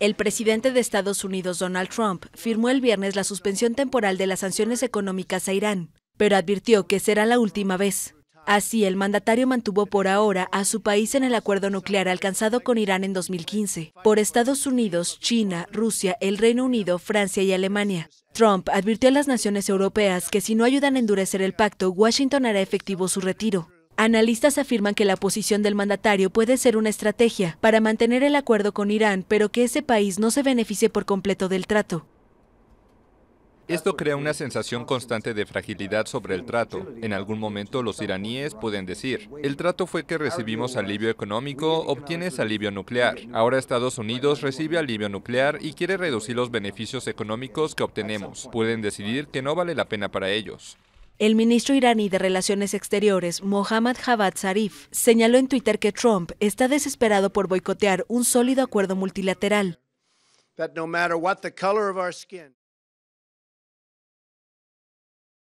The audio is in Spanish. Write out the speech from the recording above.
El presidente de Estados Unidos, Donald Trump, firmó el viernes la suspensión temporal de las sanciones económicas a Irán, pero advirtió que será la última vez. Así, el mandatario mantuvo por ahora a su país en el acuerdo nuclear alcanzado con Irán en 2015, por Estados Unidos, China, Rusia, el Reino Unido, Francia y Alemania. Trump advirtió a las naciones europeas que si no ayudan a endurecer el pacto, Washington hará efectivo su retiro. Analistas afirman que la posición del mandatario puede ser una estrategia para mantener el acuerdo con Irán, pero que ese país no se beneficie por completo del trato. Esto crea una sensación constante de fragilidad sobre el trato. En algún momento los iraníes pueden decir, el trato fue que recibimos alivio económico, obtienes alivio nuclear. Ahora Estados Unidos recibe alivio nuclear y quiere reducir los beneficios económicos que obtenemos. Pueden decidir que no vale la pena para ellos. El ministro iraní de Relaciones Exteriores, Mohammad Javad Zarif, señaló en Twitter que Trump está desesperado por boicotear un sólido acuerdo multilateral.